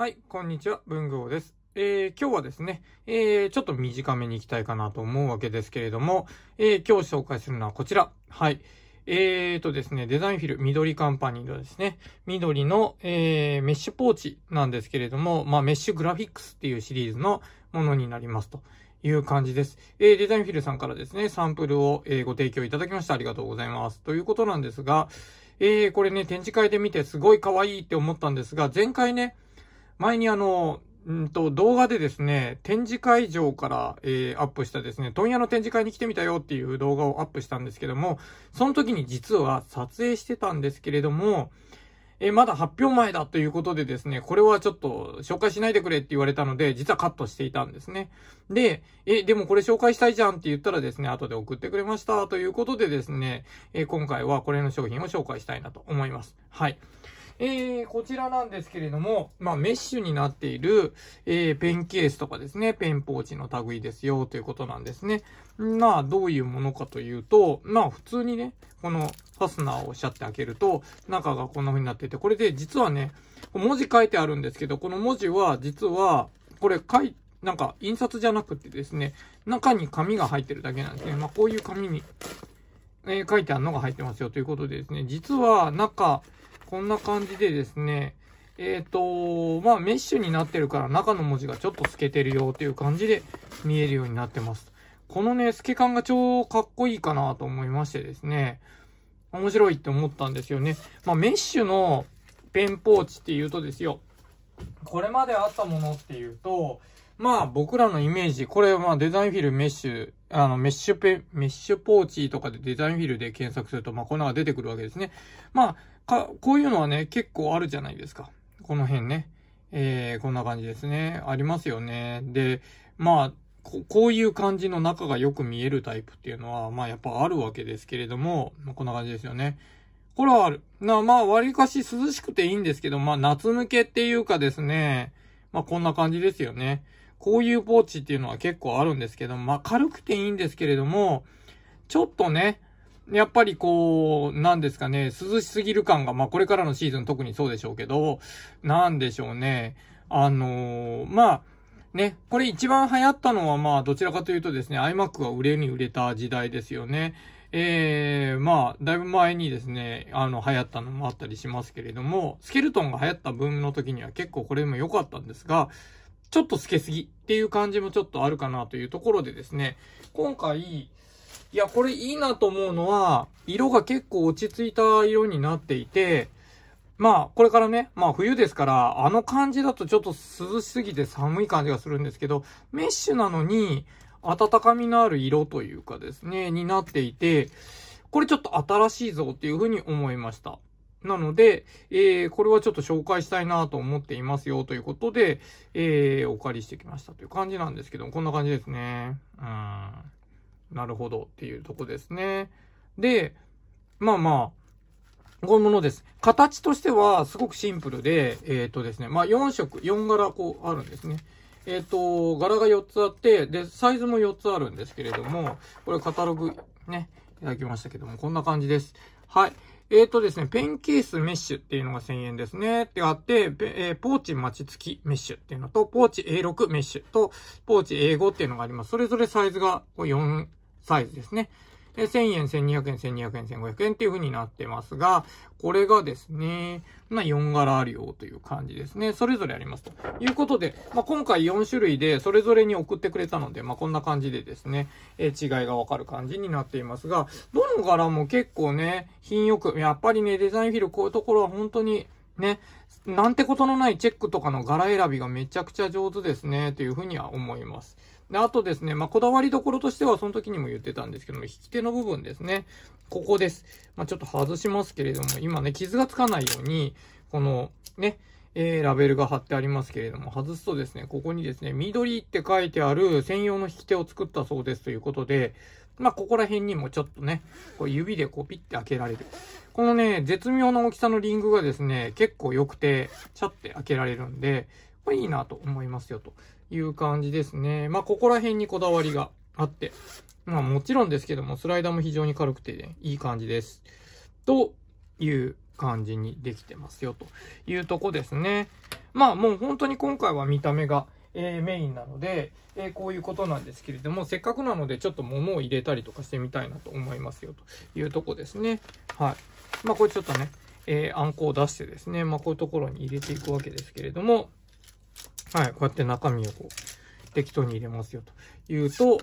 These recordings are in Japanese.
はい、こんにちは、文具王です。えー、今日はですね、えー、ちょっと短めに行きたいかなと思うわけですけれども、えー、今日紹介するのはこちら。はい。えーとですね、デザインフィル、緑カンパニーのですね、緑の、えー、メッシュポーチなんですけれども、まあ、メッシュグラフィックスっていうシリーズのものになりますという感じです。えー、デザインフィルさんからですね、サンプルを、えご提供いただきましてありがとうございます。ということなんですが、えー、これね、展示会で見てすごい可愛いって思ったんですが、前回ね、前にあの、んと、動画でですね、展示会場から、えー、アップしたですね、問屋の展示会に来てみたよっていう動画をアップしたんですけども、その時に実は撮影してたんですけれども、えー、まだ発表前だということでですね、これはちょっと紹介しないでくれって言われたので、実はカットしていたんですね。で、え、でもこれ紹介したいじゃんって言ったらですね、後で送ってくれましたということでですね、えー、今回はこれの商品を紹介したいなと思います。はい。えー、こちらなんですけれども、まあ、メッシュになっている、えー、ペンケースとかですね、ペンポーチの類ですよ、ということなんですね。まあ、どういうものかというと、まあ、普通にね、このファスナーをおっしゃって開けると、中がこんな風になってて、これで実はね、文字書いてあるんですけど、この文字は、実は、これ書い、なんか、印刷じゃなくてですね、中に紙が入ってるだけなんですね。まあ、こういう紙に、えー、書いてあるのが入ってますよということでですね、実は中、こんな感じでですね、えっ、ー、と、まあ、メッシュになってるから中の文字がちょっと透けてるよっていう感じで見えるようになってます。このね、透け感が超かっこいいかなと思いましてですね、面白いって思ったんですよね。まあ、メッシュのペンポーチっていうとですよ、これまであったものっていうと、まあ僕らのイメージ、これはまあデザインフィルメッシュ、あのメッシュペ、メッシュポーチとかでデザインフィルで検索すると、まあこんなのが出てくるわけですね。まあ、か、こういうのはね、結構あるじゃないですか。この辺ね。えー、こんな感じですね。ありますよね。で、まあ、ここういう感じの中がよく見えるタイプっていうのは、まあやっぱあるわけですけれども、まこんな感じですよね。これはある。な、まあ、割かし涼しくていいんですけど、まあ夏向けっていうかですね、まあこんな感じですよね。こういうポーチっていうのは結構あるんですけど、まあ、軽くていいんですけれども、ちょっとね、やっぱりこう、なんですかね、涼しすぎる感が、まあ、これからのシーズン特にそうでしょうけど、なんでしょうね。あのー、まあ、ね、これ一番流行ったのはまあ、どちらかというとですね、iMac が売れに売れた時代ですよね。ええー、まあ、だいぶ前にですね、あの、流行ったのもあったりしますけれども、スケルトンが流行った分の時には結構これも良かったんですが、ちょっと透けすぎっていう感じもちょっとあるかなというところでですね、今回、いや、これいいなと思うのは、色が結構落ち着いた色になっていて、まあ、これからね、まあ冬ですから、あの感じだとちょっと涼しすぎて寒い感じがするんですけど、メッシュなのに、温かみのある色というかですね、になっていて、これちょっと新しいぞっていうふうに思いました。なので、えー、これはちょっと紹介したいなと思っていますよということで、えー、お借りしてきましたという感じなんですけど、こんな感じですね。うん。なるほどっていうとこですね。で、まあまあ、こういうものです。形としてはすごくシンプルで、えっ、ー、とですね、まあ4色、4柄こうあるんですね。えっ、と、柄が4つあって、で、サイズも4つあるんですけれども、これカタログね、いただきましたけども、こんな感じです。はい。えっ、ー、とですね、ペンケースメッシュっていうのが1000円ですね。ってあって、えー、ポーチ待ち付きメッシュっていうのと、ポーチ A6 メッシュと、ポーチ A5 っていうのがあります。それぞれサイズが4サイズですね。で、1000円、1200円、1200円、1500円っていう風になってますが、これがですね、まあ、4柄あるよという感じですね。それぞれありますと。いうことで、まあ、今回4種類でそれぞれに送ってくれたので、まあ、こんな感じでですね、えー、違いがわかる感じになっていますが、どの柄も結構ね、品よく、やっぱりね、デザインフィルこういうところは本当に、ね、なんてことのないチェックとかの柄選びがめちゃくちゃ上手ですね、というふうには思います。で、あとですね、まあ、こだわりどころとしては、その時にも言ってたんですけども、引き手の部分ですね。ここです。まあ、ちょっと外しますけれども、今ね、傷がつかないように、この、ね、えー、ラベルが貼ってありますけれども、外すとですね、ここにですね、緑って書いてある専用の引き手を作ったそうですということで、まあ、ここら辺にもちょっとね、こう指でこうピッて開けられる。このね、絶妙な大きさのリングがですね、結構良くて、シャって開けられるんで、これいいなと思いますよと。いう感じですね。まあ、ここら辺にこだわりがあって、まあ、もちろんですけども、スライダーも非常に軽くて、ね、いい感じです。という感じにできてますよ、というとこですね。まあ、もう本当に今回は見た目が、えー、メインなので、えー、こういうことなんですけれども、せっかくなのでちょっと物を入れたりとかしてみたいなと思いますよ、というとこですね。はい。まあ、これちょっとね、えー、あんこを出してですね、まあ、こういうところに入れていくわけですけれども、はい、こうやって中身をこう、適当に入れますよと言うと、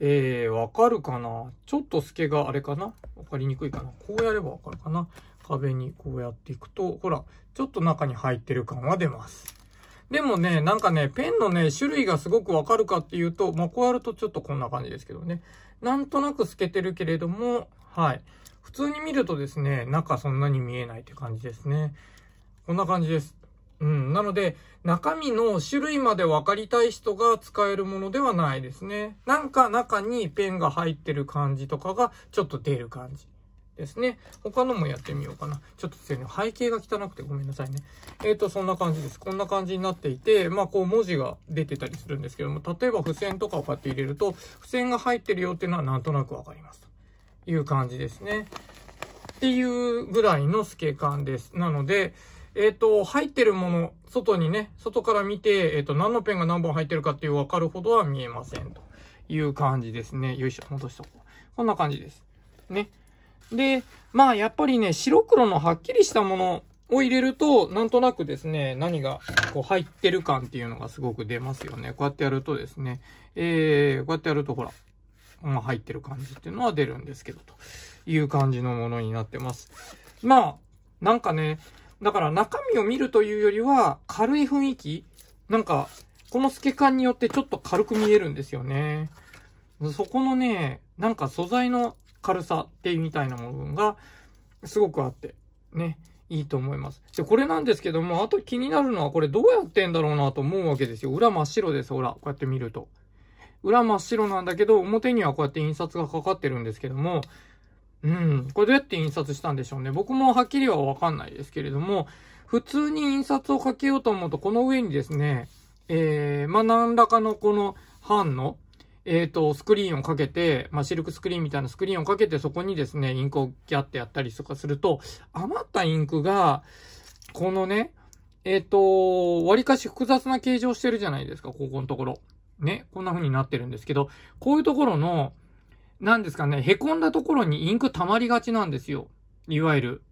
えー、わかるかなちょっと透けがあれかなわかりにくいかなこうやればわかるかな壁にこうやっていくと、ほら、ちょっと中に入ってる感は出ます。でもね、なんかね、ペンのね、種類がすごくわかるかっていうと、まあ、こうやるとちょっとこんな感じですけどね。なんとなく透けてるけれども、はい。普通に見るとですね、中そんなに見えないって感じですね。こんな感じです。うん。なので、中身の種類まで分かりたい人が使えるものではないですね。なんか中にペンが入ってる感じとかがちょっと出る感じですね。他のもやってみようかな。ちょっと背景が汚くてごめんなさいね。えっ、ー、と、そんな感じです。こんな感じになっていて、まあ、こう文字が出てたりするんですけども、例えば付箋とかをこうやって入れると、付箋が入ってるよっていうのはなんとなく分かります。という感じですね。っていうぐらいの透け感です。なので、えっ、ー、と、入ってるもの、外にね、外から見て、えっ、ー、と、何のペンが何本入ってるかっていうわかるほどは見えませんという感じですね。よいしょ、戻しとこう。こんな感じです。ね。で、まあ、やっぱりね、白黒のはっきりしたものを入れると、なんとなくですね、何がこう入ってる感っていうのがすごく出ますよね。こうやってやるとですね、えー、こうやってやるとほら、まあ、入ってる感じっていうのは出るんですけど、という感じのものになってます。まあ、なんかね、だから中身を見るというよりは、軽い雰囲気なんか、この透け感によってちょっと軽く見えるんですよね。そこのね、なんか素材の軽さっていうみたいな部分が、すごくあって、ね、いいと思います。で、これなんですけども、あと気になるのは、これどうやってんだろうなと思うわけですよ。裏真っ白です、ほら。こうやって見ると。裏真っ白なんだけど、表にはこうやって印刷がかかってるんですけども、うん。これどうやって印刷したんでしょうね。僕もはっきりはわかんないですけれども、普通に印刷をかけようと思うと、この上にですね、えー、まあ、何らかのこの版の、えっ、ー、と、スクリーンをかけて、まあ、シルクスクリーンみたいなスクリーンをかけて、そこにですね、インクをギャってやったりとかすると、余ったインクが、このね、えっ、ー、と、割かし複雑な形状してるじゃないですか、ここのところ。ね、こんな風になってるんですけど、こういうところの、なんですかね、凹んだところにインク溜まりがちなんですよ。いわゆる。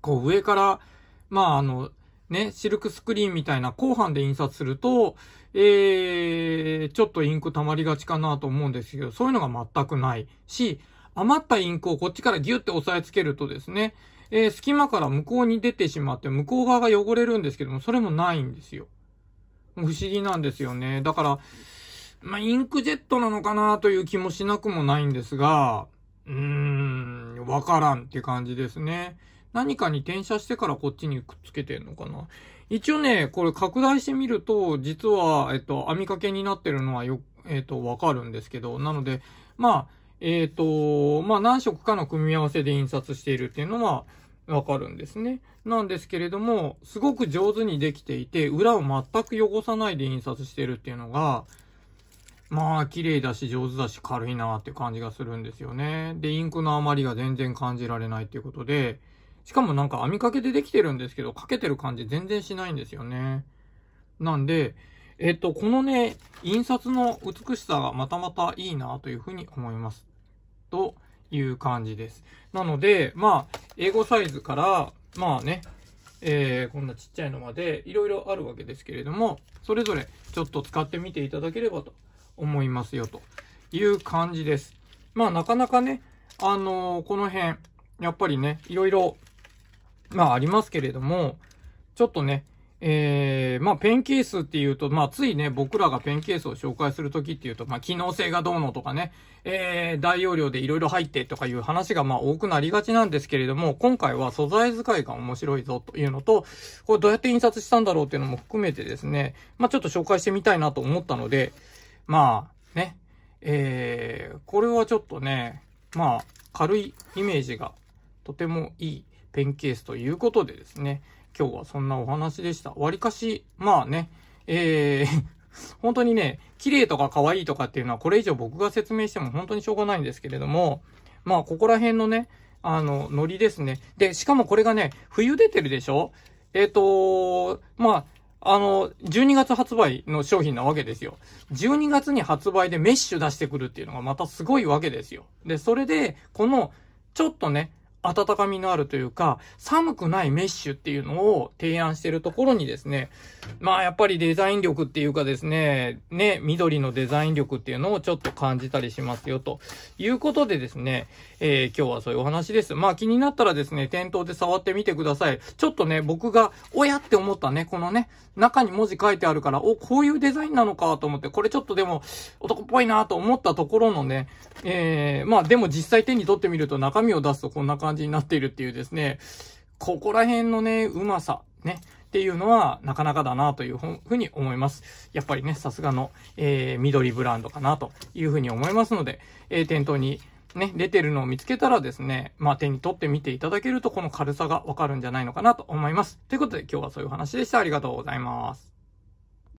こう上から、まああの、ね、シルクスクリーンみたいな後半で印刷すると、えー、ちょっとインク溜まりがちかなと思うんですけど、そういうのが全くないし、余ったインクをこっちからギュって押さえつけるとですね、えー、隙間から向こうに出てしまって、向こう側が汚れるんですけども、それもないんですよ。不思議なんですよね。だから、まあ、インクジェットなのかなという気もしなくもないんですが、うーん、わからんって感じですね。何かに転写してからこっちにくっつけてんのかな。一応ね、これ拡大してみると、実は、えっと、網掛けになってるのはよ、えっと、わかるんですけど、なので、まあ、えっ、と、まあ、何色かの組み合わせで印刷しているっていうのはわかるんですね。なんですけれども、すごく上手にできていて、裏を全く汚さないで印刷してるっていうのが、まあ、綺麗だし、上手だし、軽いなって感じがするんですよね。で、インクの余りが全然感じられないっていうことで、しかもなんか網掛けでできてるんですけど、かけてる感じ全然しないんですよね。なんで、えっと、このね、印刷の美しさがまたまたいいなというふうに思います。という感じです。なので、まあ、A5 サイズから、まあね、えー、こんなちっちゃいのまでいろいろあるわけですけれども、それぞれちょっと使ってみていただければと思いますよ、という感じです。まあ、なかなかね、あのー、この辺、やっぱりね、いろいろ、まあ、ありますけれども、ちょっとね、えー、まあ、ペンケースっていうと、まあ、ついね、僕らがペンケースを紹介するときっていうと、まあ、機能性がどうのとかね、えー、大容量でいろいろ入ってとかいう話が、まあ、多くなりがちなんですけれども、今回は素材使いが面白いぞというのと、これどうやって印刷したんだろうっていうのも含めてですね、まあ、ちょっと紹介してみたいなと思ったので、まあ、ね、えー、これはちょっとね、まあ、軽いイメージがとてもいいペンケースということでですね、今日はそんなお話でした。わりかし、まあね、えー 本当にね、綺麗とか可愛いとかっていうのはこれ以上僕が説明しても本当にしょうがないんですけれども、まあ、ここら辺のね、あの、ノリですね。で、しかもこれがね、冬出てるでしょえっ、ー、とまあ、あの、12月発売の商品なわけですよ。12月に発売でメッシュ出してくるっていうのがまたすごいわけですよ。で、それで、この、ちょっとね、温かみのあるというか、寒くないメッシュっていうのを提案してるところにですね、まあやっぱりデザイン力っていうかですね、ね、緑のデザイン力っていうのをちょっと感じたりしますよということでですね、えー、今日はそういうお話です。まあ気になったらですね、店頭で触ってみてください。ちょっとね、僕が、おやって思ったね、このね、中に文字書いてあるから、お、こういうデザインなのかと思って、これちょっとでも男っぽいなと思ったところのね、えー、まあでも実際手に取ってみると中身を出すとこんな感じ感じになっているっていうですね、ここら辺のね、うまさ、ね、っていうのはなかなかだなというふうに思います。やっぱりね、さすがの、えー、緑ブランドかなというふうに思いますので、えー、店頭にね、出てるのを見つけたらですね、まあ、手に取ってみていただけるとこの軽さがわかるんじゃないのかなと思います。ということで今日はそういう話でした。ありがとうございます。